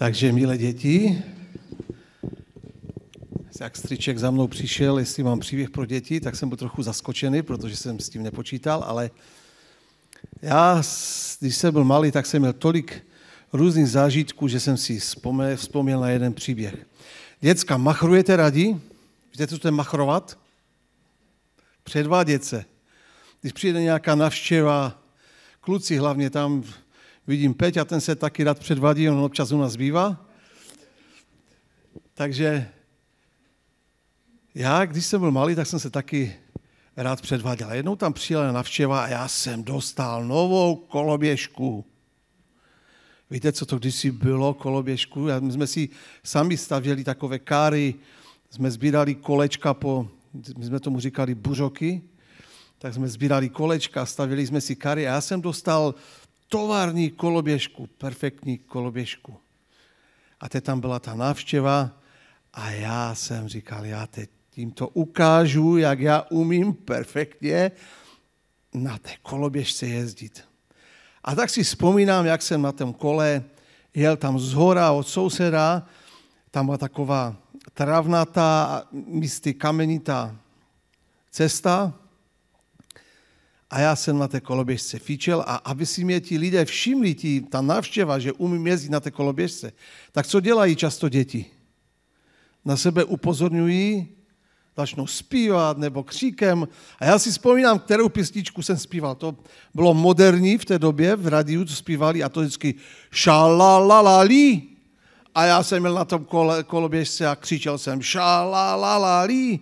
Takže, milé děti, jak striček za mnou přišel, jestli mám příběh pro děti, tak jsem byl trochu zaskočený, protože jsem s tím nepočítal, ale já, když jsem byl malý, tak jsem měl tolik různých zážitků, že jsem si vzpomněl, vzpomněl na jeden příběh. Děcka, machrujete radí? Víte, co to je machrovat? Předvádět se. Když přijde nějaká navštěva, kluci hlavně tam Vidím a ten se taky rád předvadí, on občas u nás bývá. Takže já, když jsem byl malý, tak jsem se taky rád předváděl. Jednou tam přijela navštěva a já jsem dostal novou koloběžku. Víte, co to kdysi bylo, koloběžku? My jsme si sami stavěli takové káry, jsme sbírali kolečka po, my jsme tomu říkali buřoky, tak jsme sbírali kolečka, stavili jsme si kary a já jsem dostal tovární koloběžku, perfektní koloběžku. A teď tam byla ta návštěva a já jsem říkal, já teď tím to ukážu, jak já umím perfektně na té koloběžce jezdit. A tak si vzpomínám, jak jsem na tom kole jel tam z hora od souseda, tam byla taková travnatá, místy kamenitá cesta a já jsem na té koloběžce fíčel a aby si mě ti lidé všimli, ti, ta návštěva, že umím jezdit na té koloběžce, tak co dělají často děti? Na sebe upozorňují, začnou zpívat nebo kříkem. A já si vzpomínám, kterou písničku jsem zpíval. To bylo moderní v té době, v radiu to zpívali a to vždycky šalalalali. A já jsem měl na tom kole, koloběžce a křičel jsem šalalalali.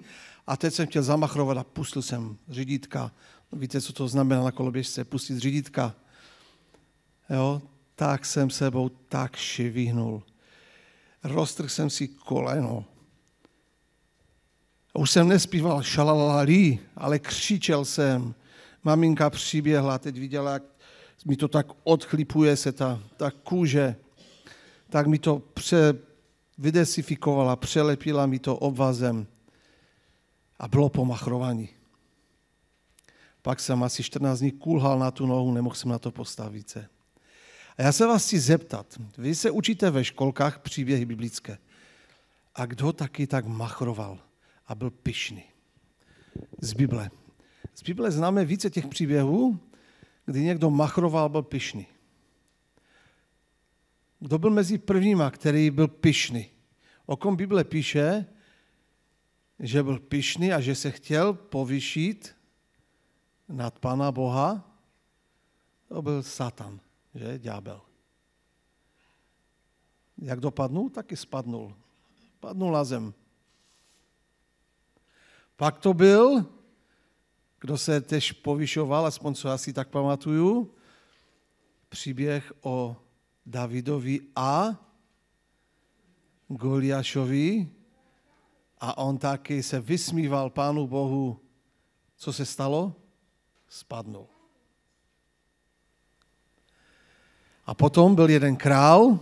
A teď jsem chtěl zamachrovat a pustil jsem řidítka Víte, co to znamená na koloběžce? Pustit řiditka. Jo? Tak jsem sebou tak vyhnul. Roztrh jsem si koleno. Už jsem nespíval šalalalí, ale křičel jsem. Maminka přiběhla, teď viděla, jak mi to tak odchlipuje se ta, ta kůže. Tak mi to pře, vydesifikovala, přelepila mi to obvazem. A bylo po machrovaní pak jsem asi 14 dní kulhal na tu nohu, nemohl jsem na to postavit se. A já se vás chci zeptat, vy se učíte ve školkách příběhy biblické. A kdo taky tak machroval a byl pišný? Z Bible. Z Bible známe více těch příběhů, kdy někdo machroval, byl pišný. Kdo byl mezi prvníma, který byl pišný? O kom Bible píše, že byl pišný a že se chtěl povyšit nad Pana Boha, to byl Satan, že, ďábel. Jak dopadnul, taky spadnul. Padnul na zem. Pak to byl, kdo se tež povyšoval, aspoň co asi tak pamatuju, příběh o Davidovi a Goliášovi a on taky se vysmíval Pánu Bohu. Co se stalo? spadnou. A potom byl jeden král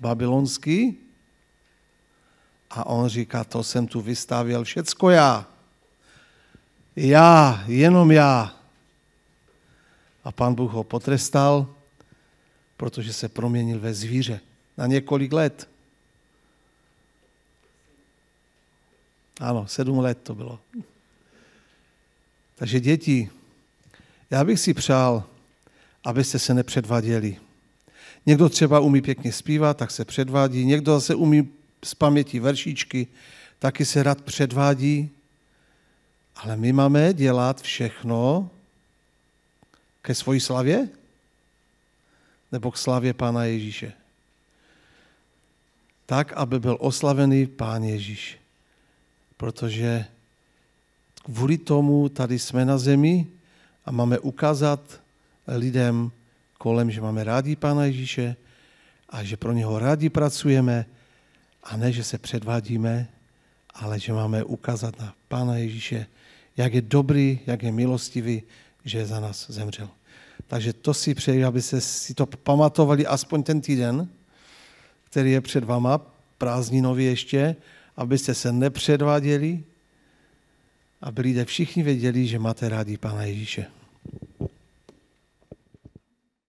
babylonský a on říká, to jsem tu vystavil všecko já. Já, jenom já. A pan Bůh ho potrestal, protože se proměnil ve zvíře na několik let. Ano, sedm let to bylo. Takže děti, já bych si přál, abyste se nepředvaděli. Někdo třeba umí pěkně zpívat, tak se předvádí. Někdo se umí z paměti veršíčky, taky se rad předvádí. Ale my máme dělat všechno ke svoji slavě? Nebo k slavě Pána Ježíše? Tak, aby byl oslavený Pán Ježíš. Protože kvůli tomu tady jsme na zemi, a máme ukázat lidem kolem, že máme rádi Pána Ježíše a že pro něho rádi pracujeme a ne, že se předvádíme, ale že máme ukázat na Pána Ježíše, jak je dobrý, jak je milostivý, že za nás zemřel. Takže to si přeji, aby se si to pamatovali aspoň ten týden, který je před vama, prázdninový ještě, abyste se nepředváděli, aby lidé všichni věděli, že máte rádi Pána Ježíše.